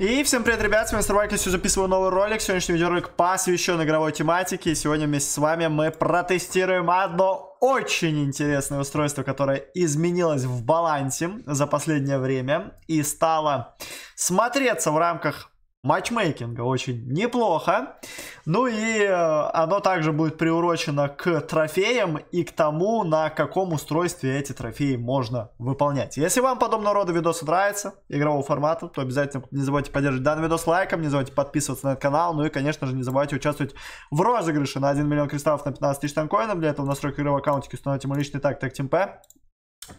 И всем привет, ребят, с вами Старвайклис, записываю новый ролик, сегодняшний видеоролик посвящен игровой тематике, и сегодня вместе с вами мы протестируем одно очень интересное устройство, которое изменилось в балансе за последнее время и стало смотреться в рамках матчмейкинга. Очень неплохо. Ну и э, оно также будет приурочено к трофеям и к тому, на каком устройстве эти трофеи можно выполнять. Если вам подобного рода видосы нравятся, игрового формата, то обязательно не забывайте поддерживать данный видос лайком, не забывайте подписываться на этот канал, ну и, конечно же, не забывайте участвовать в розыгрыше на 1 миллион кристаллов на 15 тысяч танкоинов. Для этого в настройках игрового аккаунтики установите мой личный так, так, темпе.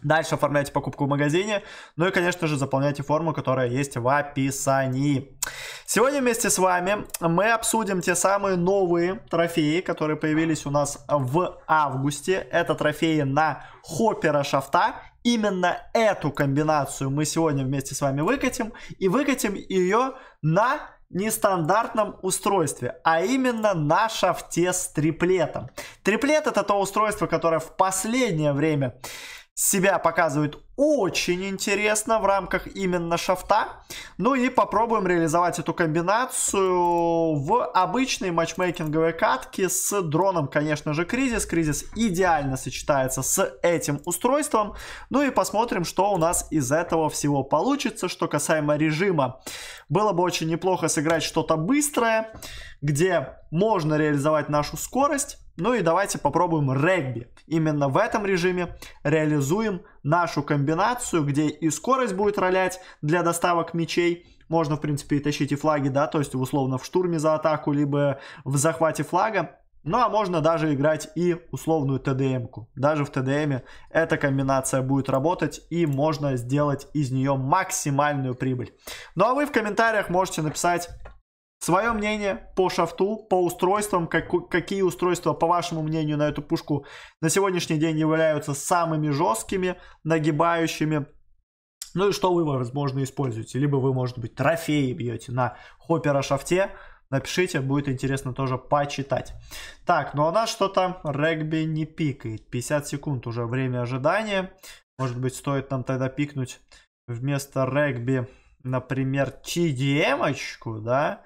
Дальше оформляйте покупку в магазине. Ну и, конечно же, заполняйте форму, которая есть в описании. Сегодня вместе с вами мы обсудим те самые новые трофеи, которые появились у нас в августе. Это трофеи на Хоппера Шафта. Именно эту комбинацию мы сегодня вместе с вами выкатим. И выкатим ее на нестандартном устройстве, а именно на шафте с триплетом. Триплет это то устройство, которое в последнее время себя показывает очень интересно в рамках именно шафта. Ну и попробуем реализовать эту комбинацию в обычной матчмейкинговой катке с дроном, конечно же, Кризис. Кризис идеально сочетается с этим устройством. Ну и посмотрим, что у нас из этого всего получится. Что касаемо режима, было бы очень неплохо сыграть что-то быстрое, где можно реализовать нашу скорость ну и давайте попробуем регби. Именно в этом режиме реализуем нашу комбинацию, где и скорость будет ролять для доставок мячей. Можно, в принципе, и тащить и флаги, да, то есть условно в штурме за атаку, либо в захвате флага. Ну а можно даже играть и условную ТДМ-ку. Даже в ТДМе эта комбинация будет работать и можно сделать из нее максимальную прибыль. Ну а вы в комментариях можете написать Свое мнение по шафту, по устройствам, как, какие устройства, по вашему мнению, на эту пушку на сегодняшний день являются самыми жесткими, нагибающими. Ну и что вы, возможно, используете. Либо вы, может быть, трофеи бьете на хоппера шафте. Напишите, будет интересно тоже почитать. Так, ну а у нас что-то регби не пикает. 50 секунд уже время ожидания. Может быть, стоит нам тогда пикнуть вместо регби например, TDM-очку, да,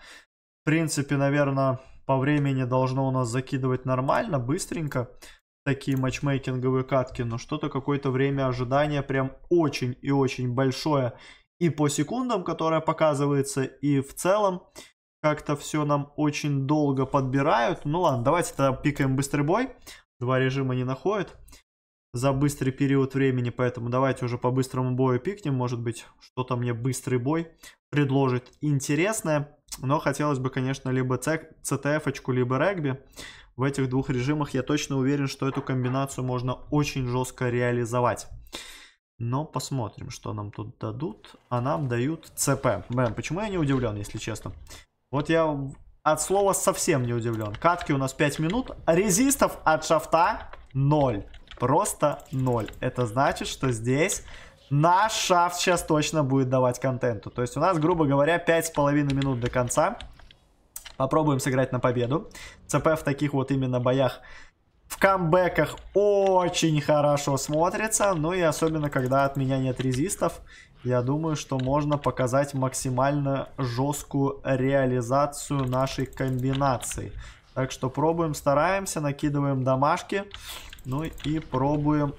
принципе, наверное, по времени должно у нас закидывать нормально, быстренько. Такие матчмейкинговые катки, но что-то какое-то время ожидания прям очень и очень большое. И по секундам, которая показывается, и в целом как-то все нам очень долго подбирают. Ну ладно, давайте тогда пикаем быстрый бой. Два режима не находят за быстрый период времени, поэтому давайте уже по быстрому бою пикнем, может быть, что-то мне быстрый бой предложит интересное. Но хотелось бы, конечно, либо CTF, либо регби. В этих двух режимах я точно уверен, что эту комбинацию можно очень жестко реализовать. Но посмотрим, что нам тут дадут. А нам дают ЦП. Блин, почему я не удивлен, если честно? Вот я от слова совсем не удивлен. Катки у нас 5 минут. Резистов от шафта 0. Просто 0. Это значит, что здесь Наш шафт сейчас точно будет давать контенту. То есть у нас, грубо говоря, 5,5 минут до конца. Попробуем сыграть на победу. ЦП в таких вот именно боях в камбэках очень хорошо смотрится. Ну и особенно, когда от меня нет резистов. Я думаю, что можно показать максимально жесткую реализацию нашей комбинации. Так что пробуем, стараемся, накидываем домашки. Ну и пробуем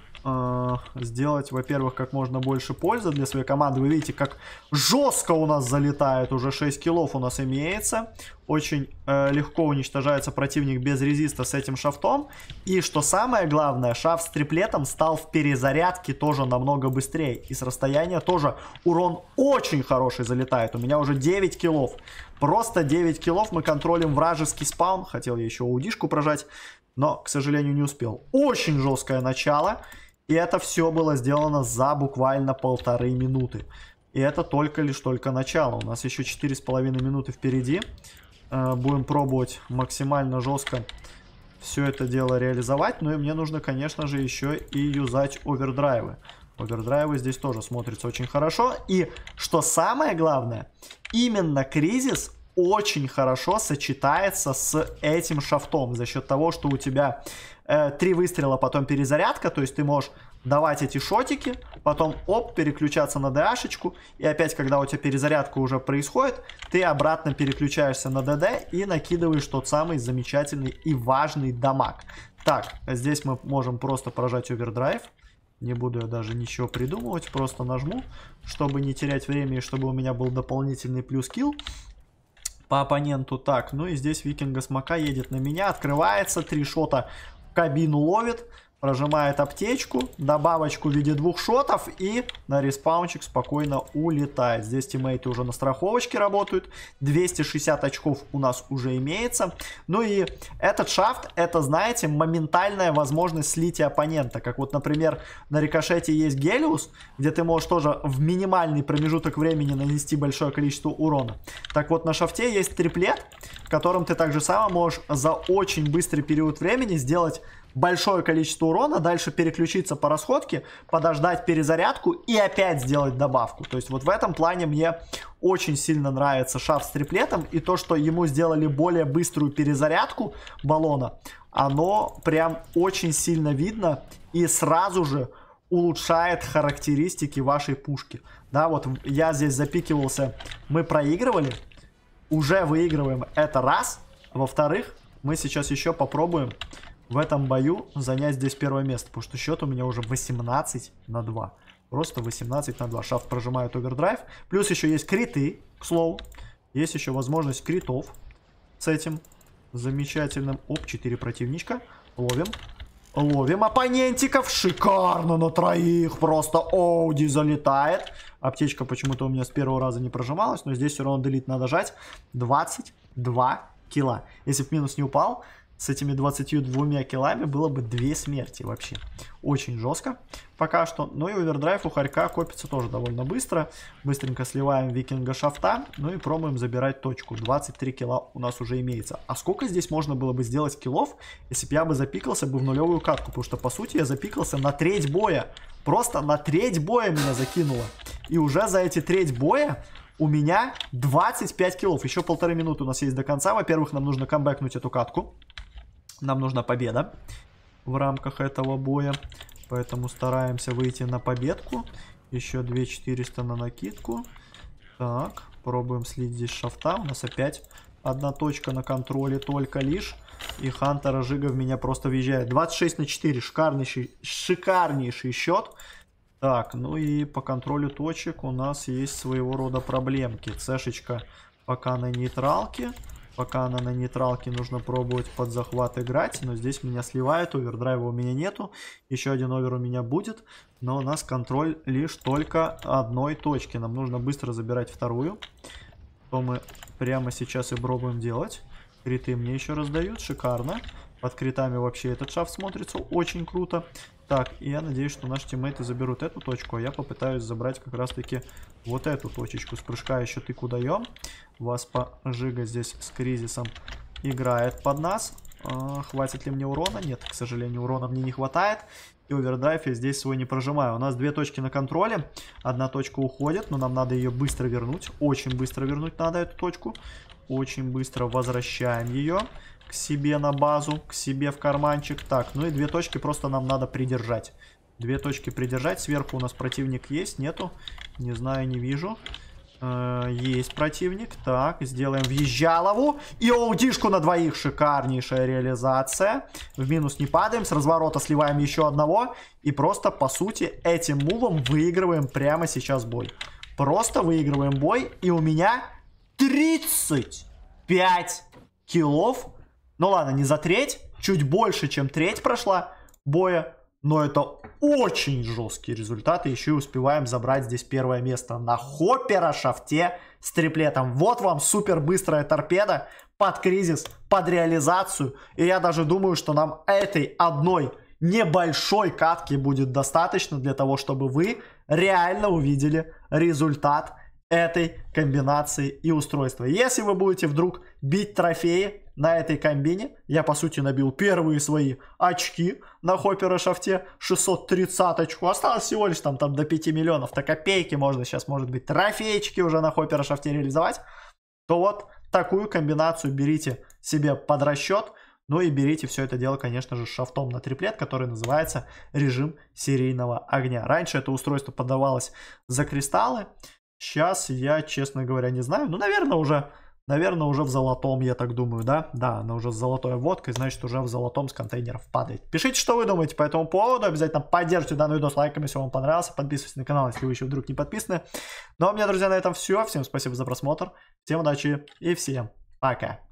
сделать, во-первых, как можно больше пользы для своей команды. Вы видите, как жестко у нас залетает, уже 6 киллов у нас имеется. Очень э, легко уничтожается противник без резиста с этим шафтом. И что самое главное, шафт с триплетом стал в перезарядке тоже намного быстрее. И с расстояния тоже урон очень хороший залетает. У меня уже 9 киллов. Просто 9 киллов мы контролим вражеский спаун. Хотел я еще удишку прожать, но, к сожалению, не успел. Очень жесткое начало. И это все было сделано за буквально полторы минуты. И это только лишь только начало. У нас еще 4,5 минуты впереди. Э, будем пробовать максимально жестко все это дело реализовать. Ну и мне нужно, конечно же, еще и юзать овердрайвы. Овердрайвы здесь тоже смотрятся очень хорошо. И что самое главное, именно кризис очень хорошо сочетается с этим шафтом за счет того, что у тебя э, три выстрела, потом перезарядка, то есть ты можешь давать эти шотики, потом оп, переключаться на ДАшечку, и опять, когда у тебя перезарядка уже происходит, ты обратно переключаешься на ДД и накидываешь тот самый замечательный и важный дамаг. Так, здесь мы можем просто прожать овердрайв. Не буду я даже ничего придумывать, просто нажму, чтобы не терять время и чтобы у меня был дополнительный плюс килл по оппоненту. Так, ну и здесь Викинга Смока едет на меня, открывается, три шота кабину ловит. Прожимает аптечку, добавочку в виде двух шотов и на респаунчик спокойно улетает. Здесь тиммейты уже на страховочке работают. 260 очков у нас уже имеется. Ну и этот шафт, это, знаете, моментальная возможность слития оппонента. Как вот, например, на рикошете есть Гелиус, где ты можешь тоже в минимальный промежуток времени нанести большое количество урона. Так вот, на шафте есть триплет в котором ты также само можешь за очень быстрый период времени сделать большое количество урона, дальше переключиться по расходке, подождать перезарядку и опять сделать добавку. То есть вот в этом плане мне очень сильно нравится шар с триплетом и то, что ему сделали более быструю перезарядку баллона, оно прям очень сильно видно и сразу же улучшает характеристики вашей пушки. Да, вот я здесь запикивался, мы проигрывали, уже выигрываем это раз. Во-вторых, мы сейчас еще попробуем в этом бою занять здесь первое место. Потому что счет у меня уже 18 на 2. Просто 18 на 2. Шафт прожимает овердрайв. Плюс еще есть криты, к слову. Есть еще возможность критов с этим замечательным. Оп, 4 противничка. Ловим. Ловим оппонентиков. Шикарно на троих. Просто Оуди залетает. Аптечка почему-то у меня с первого раза не прожималась, но здесь все равно делит надо жать. 22 кило. Если бы минус не упал, с этими 22 килами было бы 2 смерти вообще. Очень жестко пока что. Ну и овердрайв у Харька копится тоже довольно быстро. Быстренько сливаем викинга шафта. Ну и пробуем забирать точку. 23 килла у нас уже имеется. А сколько здесь можно было бы сделать килов, если бы я бы запикался бы в нулевую катку? Потому что по сути я запикался на треть боя. Просто на треть боя меня закинуло. И уже за эти треть боя у меня 25 киллов. Еще полторы минуты у нас есть до конца. Во-первых, нам нужно камбэкнуть эту катку. Нам нужна победа в рамках этого боя. Поэтому стараемся выйти на победку. Еще 2400 на накидку. Так, пробуем следить здесь шафта. У нас опять одна точка на контроле только лишь. И Хантера Жига в меня просто въезжает. 26 на 4. Шикарнейший, шикарнейший счет. Так, ну и по контролю точек у нас есть своего рода проблемки. Цешечка пока на нейтралке. Пока она на нейтралке, нужно пробовать под захват играть. Но здесь меня сливает, овердрайва у меня нету. Еще один овер у меня будет. Но у нас контроль лишь только одной точки. Нам нужно быстро забирать вторую. То мы прямо сейчас и пробуем делать. Криты мне еще раздают, шикарно. Под критами вообще этот шаф смотрится очень круто. Так, и я надеюсь, что наши тиммейты заберут эту точку, а я попытаюсь забрать как раз-таки вот эту точечку. С прыжка еще куда ем? Вас пожига здесь с кризисом играет под нас. А, хватит ли мне урона? Нет, к сожалению, урона мне не хватает. И овердрайв я здесь свой не прожимаю. У нас две точки на контроле. Одна точка уходит, но нам надо ее быстро вернуть. Очень быстро вернуть надо эту точку. Очень быстро возвращаем ее к себе на базу, к себе в карманчик. Так, ну и две точки просто нам надо придержать. Две точки придержать. Сверху у нас противник есть, нету? Не знаю, не вижу. Э, есть противник. Так, сделаем въезжалову. И оудишку на двоих. Шикарнейшая реализация. В минус не падаем. С разворота сливаем еще одного. И просто, по сути, этим мувом выигрываем прямо сейчас бой. Просто выигрываем бой. И у меня 35 килов. Ну ладно, не за треть, чуть больше, чем треть прошла боя, но это очень жесткие результаты. Еще и успеваем забрать здесь первое место на Хоппера Шафте с триплетом. Вот вам супер быстрая торпеда под кризис, под реализацию. И я даже думаю, что нам этой одной небольшой катки будет достаточно для того, чтобы вы реально увидели результат этой комбинации и устройства. Если вы будете вдруг бить трофеи, на этой комбине я, по сути, набил первые свои очки на Хоппера Шафте, 630-очку. Осталось всего лишь там, там до 5 миллионов, то копейки можно сейчас, может быть, трофеечки уже на Хоппера Шафте реализовать. То вот такую комбинацию берите себе под расчет. Ну и берите все это дело, конечно же, шафтом на триплет, который называется режим серийного огня. Раньше это устройство подавалось за кристаллы. Сейчас я, честно говоря, не знаю. Ну, наверное, уже Наверное, уже в золотом, я так думаю, да? Да, она уже с золотой водкой, значит, уже в золотом с контейнеров падает. Пишите, что вы думаете по этому поводу. Обязательно поддержите данный видос лайками, если вам понравился. Подписывайтесь на канал, если вы еще вдруг не подписаны. Ну а у меня, друзья, на этом все. Всем спасибо за просмотр. Всем удачи и всем пока.